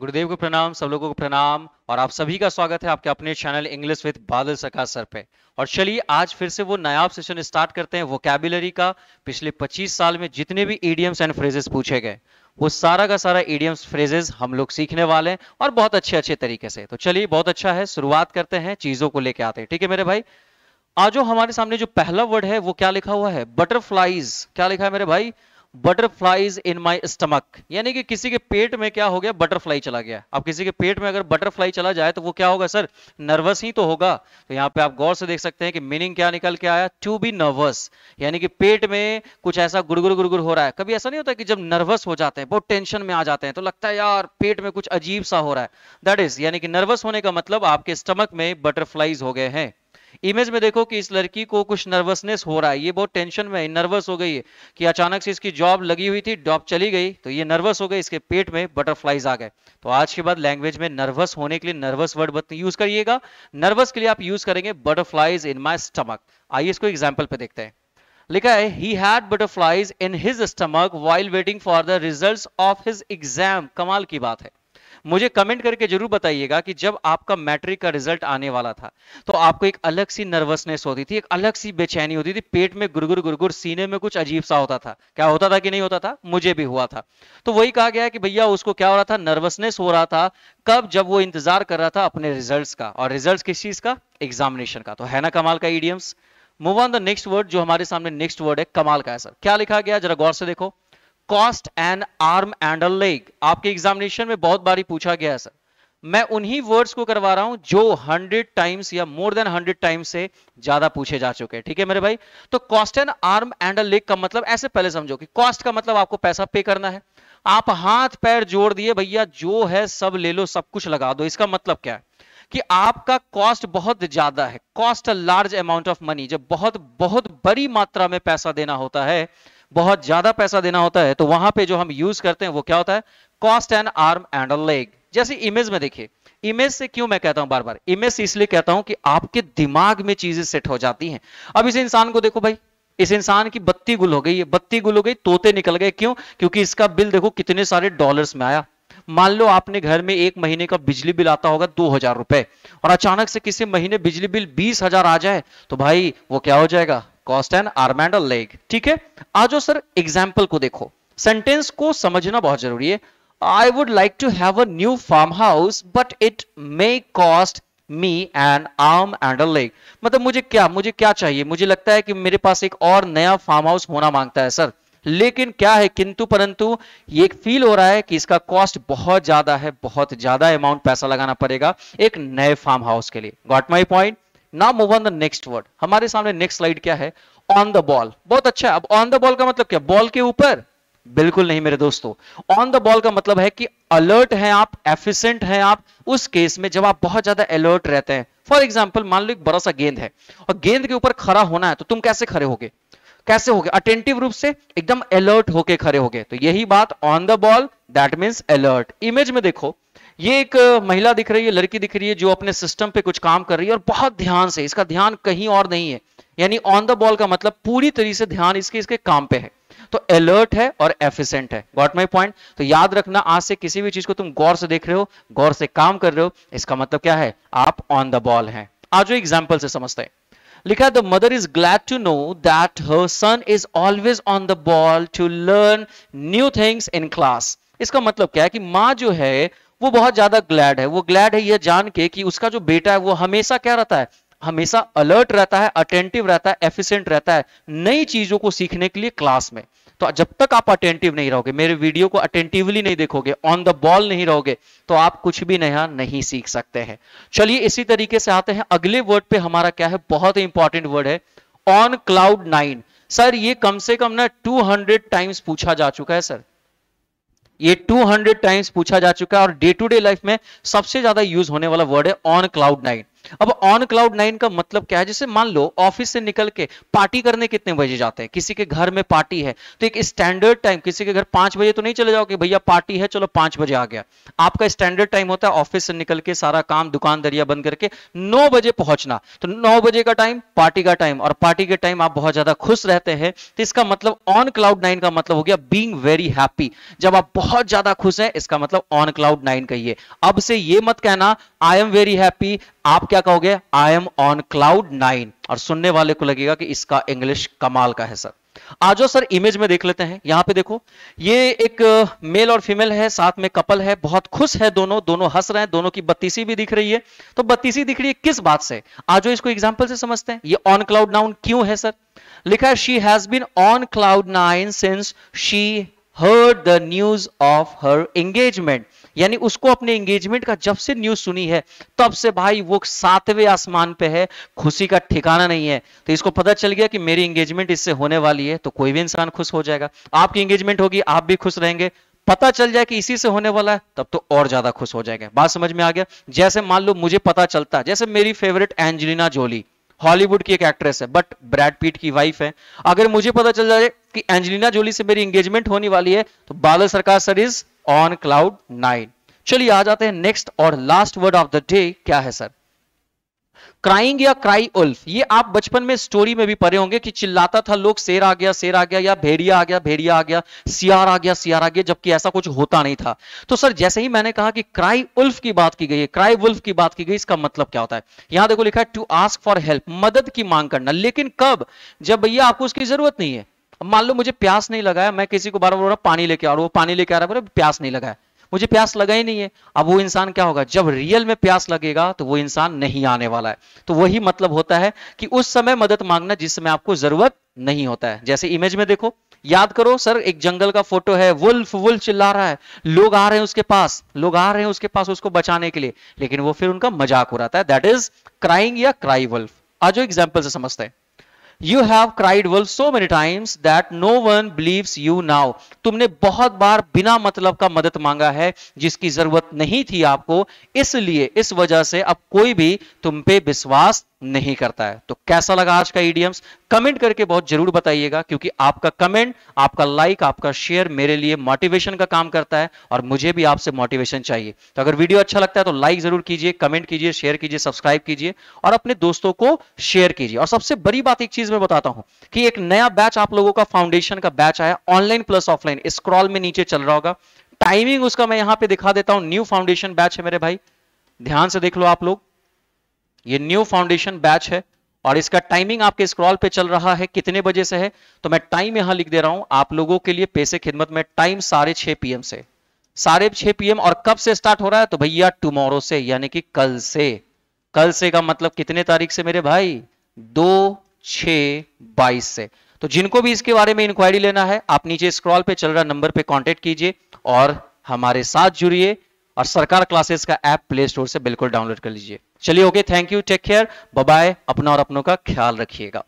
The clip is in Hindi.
गुरुदेव को प्रणाम सब लोगों को प्रणाम और आप सभी का स्वागत है आपके अपने चैनल इंग्लिश विद बादल सका सर पे और चलिए आज फिर से वो नयाब सेशन स्टार्ट करते हैं वोकेबुलरी का पिछले 25 साल में जितने भी ईडियम्स एंड फ्रेजेस पूछे गए वो सारा का सारा ईडियम्स फ्रेजेस हम लोग सीखने वाले हैं और बहुत अच्छे अच्छे तरीके से तो चलिए बहुत अच्छा है शुरुआत करते हैं चीजों को लेके आते हैं ठीक है मेरे भाई आज हमारे सामने जो पहला वर्ड है वो क्या लिखा हुआ है बटरफ्लाईज क्या लिखा है मेरे भाई बटरफ्लाईज इन माई स्टमक यानी कि किसी के पेट में क्या हो गया बटरफ्लाई चला गया अब किसी के पेट में अगर बटरफ्लाई चला जाए तो वो क्या होगा सर नर्वस ही तो होगा तो यहाँ पे आप गौर से देख सकते हैं कि मीनिंग क्या निकल के आया टू बी नर्वस यानी कि पेट में कुछ ऐसा गुड़गुड़ गुड़गुड़ हो रहा है कभी ऐसा नहीं होता कि जब नर्वस हो जाते हैं बहुत टेंशन में आ जाते हैं तो लगता है यार पेट में कुछ अजीब सा हो रहा है दैट इज यानी कि नर्वस होने का मतलब आपके स्टमक में बटरफ्लाईज हो गए हैं इमेज में देखो कि इस लड़की को कुछ नर्वसनेस हो रहा है ये बहुत टेंशन में है नर्वस हो गई है कि अचानक से इसकी जॉब लगी हुई थी जॉब चली गई तो ये नर्वस हो गई इसके पेट में बटरफ्लाइज आ गए तो आज के बाद लैंग्वेज में नर्वस होने के लिए नर्वस वर्ड यूज करिएगा नर्वस के लिए आप यूज करेंगे बटरफ्लाइज इन माई स्टमक आइए इसको एग्जाम्पल पे देखते हैं लिखा है he had butterflies in his stomach while waiting for the result of his exam कमाल की बात है मुझे कमेंट करके जरूर बताइएगा कि जब आपका मैट्रिक का रिजल्ट आने वाला था तो आपको एक अलग सी नर्वसनेस होती थी एक अलग सी बेचैनी होती थी पेट में गुरगुर गुरगुर सीने में कुछ अजीब सा होता था क्या होता था कि नहीं होता था मुझे भी हुआ था तो वही कहा गया कि भैया उसको क्या हो रहा था नर्वसनेस हो रहा था कब जब वो इंतजार कर रहा था अपने रिजल्ट का और रिजल्ट किस चीज का एग्जामिनेशन का तो है ना कमाल का idioms move on the next word जो हमारे सामने नेक्स्ट वर्ड है कमाल का है सर क्या लिखा गया जरा गौर से देखो cost and arm and a leg आपके एग्जामिनेशन में बहुत बारी पूछा गया है सर मैं उन्हीं वर्ड्स को करवा रहा हूं जो 100 टाइम्स या मोर देन 100 टाइम्स से ज्यादा पूछे जा चुके हैं ठीक है मेरे भाई तो cost and arm and leg का मतलब ऐसे पहले समझो कि कॉस्ट का मतलब आपको पैसा पे करना है आप हाथ पैर जोड़ दिए भैया जो है सब ले लो सब कुछ लगा दो इसका मतलब क्या है कि आपका कॉस्ट बहुत ज्यादा है cost large amount of money जब बहुत बहुत बड़ी मात्रा में पैसा देना होता है बहुत ज्यादा पैसा देना होता है तो वहां पे जो हम यूज करते हैं वो क्या होता है cost and arm and leg जैसे इमेज में देखिए इमेज से क्यों मैं कहता हूं बार बार इमेज से इसलिए कहता हूं कि आपके दिमाग में चीजें सेट हो जाती हैं अब इस इंसान को देखो भाई इस इंसान की बत्ती गुल हो गई है बत्ती गुल हो गई तोते निकल गए क्यों क्योंकि इसका बिल देखो कितने सारे डॉलर्स में आया मान लो आपने घर में एक महीने का बिजली बिल आता होगा दो हजार रुपए और अचानक से किसी महीने बिजली बिल बीस हजार आ जाए तो भाई वो क्या हो जाएगा cost and arm and leg ठीक है आज सर एग्जाम्पल को देखो सेंटेंस को समझना बहुत जरूरी है I would like to have a new farm house but it may cost me an arm and leg मतलब मुझे क्या मुझे क्या चाहिए मुझे लगता है कि मेरे पास एक और नया फार्म हाउस होना मांगता है सर लेकिन क्या है किंतु परंतु ये फील हो रहा है कि इसका कॉस्ट बहुत ज्यादा है बहुत ज्यादा अमाउंट पैसा लगाना पड़ेगा एक नए फार्म हाउस के लिए got my point now move on the next word हमारे सामने नेक्स्ट स्लाइड क्या है ऑन द बॉल बहुत अच्छा अब ऑन द बॉल का मतलब क्या बॉल के ऊपर बिल्कुल नहीं मेरे दोस्तों ऑन द बॉल का मतलब है कि अलर्ट हैं आप एफिशिएंट हैं आप उस केस में जब आप बहुत ज्यादा अलर्ट रहते हैं फॉर एग्जांपल मान लो एक बड़ा सा गेंद है और गेंद के ऊपर खड़ा होना है तो तुम कैसे खड़े होगे कैसे होगे अटेंटिव रूप से एकदम अलर्ट होके खड़े होगे तो यही बात on the ball that means alert image में देखो ये एक महिला दिख रही है लड़की दिख रही है जो अपने सिस्टम पे कुछ काम कर रही है और बहुत ध्यान से इसका ध्यान कहीं और नहीं है यानी ऑन द बॉल का मतलब पूरी तरीके से ध्यान इसके इसके काम पे है तो अलर्ट है और एफिशिएंट है गॉट माई पॉइंट तो याद रखना आज से किसी भी चीज को तुम गौर से देख रहे हो गौर से काम कर रहे हो इसका मतलब क्या है आप ऑन द बॉल हैं आज एग्जाम्पल से समझते हैं लिखा है the mother is glad to know that her son is always on the ball to learn new things in class इसका मतलब क्या है कि माँ जो है वो बहुत ज्यादा ग्लैड है वो ग्लैड है ये जान के कि उसका जो बेटा है वो हमेशा क्या रहता है हमेशा अलर्ट रहता है अटेंटिव रहता है एफिशिएंट रहता है नई चीजों को सीखने के लिए क्लास में तो जब तक आप अटेंटिव नहीं रहोगे मेरे वीडियो को अटेंटिवली नहीं देखोगे ऑन द बॉल नहीं रहोगे तो आप कुछ भी नया नहीं सीख सकते हैं चलिए इसी तरीके से आते हैं अगले वर्ड पे हमारा क्या है बहुत ही इंपॉर्टेंट वर्ड है ऑन क्लाउड नाइन सर ये कम से कम ना 200 टाइम्स पूछा जा चुका है सर ये 200 टाइम्स पूछा जा चुका है और डे टू डे लाइफ में सबसे ज्यादा यूज होने वाला वर्ड है ऑन क्लाउड नाइन अब ऑन क्लाउड नाइन का मतलब क्या है जैसे मान लो ऑफिस से निकल के पार्टी करने कितने बजे जाते हैं किसी के घर में पार्टी है तो एक स्टैंडर्ड टाइम किसी के घर पांच बजे तो नहीं चले जाओ कि भैया पार्टी है चलो पांच बजे आ गया आपका स्टैंडर्ड टाइम होता है ऑफिस से निकल के सारा काम दुकान दरिया बंद करके नौ बजे पहुंचना तो नौ बजे का टाइम पार्टी का टाइम और पार्टी के टाइम आप बहुत ज्यादा खुश रहते हैं तो इसका मतलब ऑन क्लाउड नाइन का मतलब हो गया बींग वेरी हैप्पी जब आप बहुत ज्यादा खुश हैं इसका मतलब ऑन क्लाउड नाइन कहिए अब से ये मत कहना आई एम वेरी हैप्पी आप क्या क्या कहोगे I am on cloud nine और सुनने वाले को लगेगा कि इसका इंग्लिश कमाल का है सर आज सर इमेज में देख लेते हैं यहां पे देखो ये एक मेल uh, और फीमेल है साथ में कपल है बहुत खुश है दोनों दोनों हंस रहे हैं दोनों की बत्तीसी भी दिख रही है तो बत्तीसी दिख रही है किस बात से आज इसको एग्जाम्पल से समझते हैं ये ऑन क्लाउड नाउन क्यों है सर लिखा है she has been on cloud nine since she heard the news of her engagement यानी उसको अपने एंगेजमेंट का जब से न्यूज सुनी है तब से भाई वो सातवें आसमान पे है खुशी का ठिकाना नहीं है तो इसको पता चल गया कि मेरी एंगेजमेंट इससे होने वाली है तो कोई भी इंसान खुश हो जाएगा आपकी एंगेजमेंट होगी आप भी खुश रहेंगे पता चल जाए कि इसी से होने वाला है तब तो और ज्यादा खुश हो जाएगा बात समझ में आ गया जैसे मान लो मुझे पता चलता जैसे मेरी फेवरेट एंजलिना जोली हॉलीवुड की एक एक्ट्रेस है बट ब्रैड पीट की वाइफ है अगर मुझे पता चल जाए कि एंजेलिना जोली से मेरी एंगेजमेंट होने वाली है तो Badal Sarkar sir is on cloud nine चलिए आ जाते हैं नेक्स्ट और last word of the day क्या है सर क्राइंग या क्राई उल्फ ये आप बचपन में स्टोरी में भी पढ़े होंगे कि चिल्लाता था लोग शेर आ गया शेर आ गया या भेड़िया आ गया भेड़िया आ गया सियार आ गया सियार आ गया जबकि ऐसा कुछ होता नहीं था तो सर जैसे ही मैंने कहा कि क्राई उल्फ की बात की गई है क्राई उल्फ की बात की गई इसका मतलब क्या होता है यहां देखो लिखा है टू आस्क फॉर हेल्प मदद की मांग करना लेकिन कब जब भैया आपको उसकी जरूरत नहीं है मान लो मुझे प्यास नहीं लगाया मैं किसी को बार बार पानी लेके आ रहा हूँ पानी लेके आ रहा है प्यास नहीं लगाया मुझे प्यास लगा ही नहीं है अब वो इंसान क्या होगा जब रियल में प्यास लगेगा तो वो इंसान नहीं आने वाला है तो वही मतलब होता है कि उस समय मदद मांगना जिस समय आपको जरूरत नहीं होता है जैसे इमेज में देखो याद करो सर एक जंगल का फोटो है वुल्फ वुल्फ चिल्ला रहा है लोग आ रहे हैं उसके पास लोग आ रहे हैं उसके पास उसको बचाने के लिए लेकिन वो फिर उनका मजाक उड़ाता है दैट इज क्राइंग या क्राई वुल्फ आज एग्जाम्पल से समझते हैं you have cried well so many times that no one believes you now तुमने बहुत बार बिना मतलब का मदद मांगा है जिसकी जरूरत नहीं थी आपको इसलिए इस वजह से अब कोई भी तुम पे विश्वास नहीं करता है तो कैसा लगा आज का ईडियम्स कमेंट करके बहुत जरूर बताइएगा क्योंकि आपका कमेंट आपका लाइक आपका शेयर मेरे लिए मोटिवेशन का काम करता है और मुझे भी आपसे मोटिवेशन चाहिए तो अगर वीडियो अच्छा लगता है तो लाइक जरूर कीजिए कमेंट कीजिए शेयर कीजिए सब्सक्राइब कीजिए और अपने दोस्तों को शेयर कीजिए और सबसे बड़ी बात एक चीज मैं बताता हूं कि एक नया बैच आप लोगों का फाउंडेशन का बैच आया ऑनलाइन प्लस ऑफलाइन स्क्रॉल में नीचे चल रहा होगा टाइमिंग उसका मैं यहां पर दिखा देता हूं न्यू फाउंडेशन बैच है मेरे भाई ध्यान से देख लो आप लोग ये न्यू फाउंडेशन बैच है और इसका टाइमिंग आपके स्क्रॉल पे चल रहा है कितने बजे से है तो मैं टाइम यहां लिख दे रहा हूं आप लोगों के लिए पैसे खिदमत में टाइम साढ़े छह पीएम से साढ़े छह पीएम और कब से स्टार्ट हो रहा है तो भैया टुमोरो से यानी कि कल से कल से का मतलब कितने तारीख से मेरे भाई दो छ बाईस से तो जिनको भी इसके बारे में इंक्वायरी लेना है आप नीचे स्क्रॉल पे चल रहा नंबर पे कांटेक्ट कीजिए और हमारे साथ जुड़िए और सरकार क्लासेस का ऐप प्ले स्टोर से बिल्कुल डाउनलोड कर लीजिए चलिए okay thank you take care bye अपना और अपनों का ख्याल रखिएगा